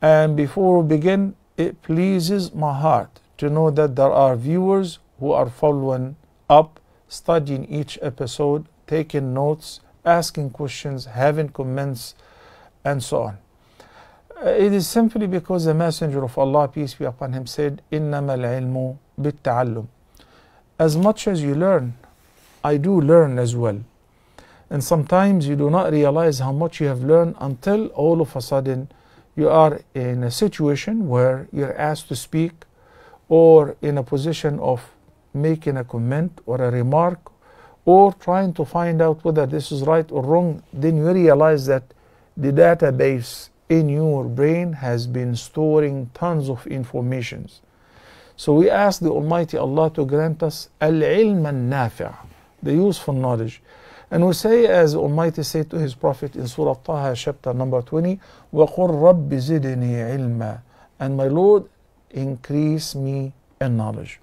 And before we begin, it pleases my heart to know that there are viewers who are following up, studying each episode, taking notes, asking questions, having comments, and so on. Uh, it is simply because the Messenger of Allah, peace be upon him, said, إِنَّمَا الْعِلْمُ بِالتَّعَلُّمِ As much as you learn, I do learn as well. And sometimes you do not realize how much you have learned until all of a sudden you are in a situation where you're asked to speak or in a position of making a comment or a remark or trying to find out whether this is right or wrong, then you realize that the database in your brain has been storing tons of informations. So we ask the Almighty Allah to grant us al-ilm al-nafi' the useful knowledge and we say, as Almighty said to His Prophet in Surah Taha, chapter number 20, وَقُلْ رَبِّ زِدْنِي عِلْمًا And my Lord, increase me in knowledge.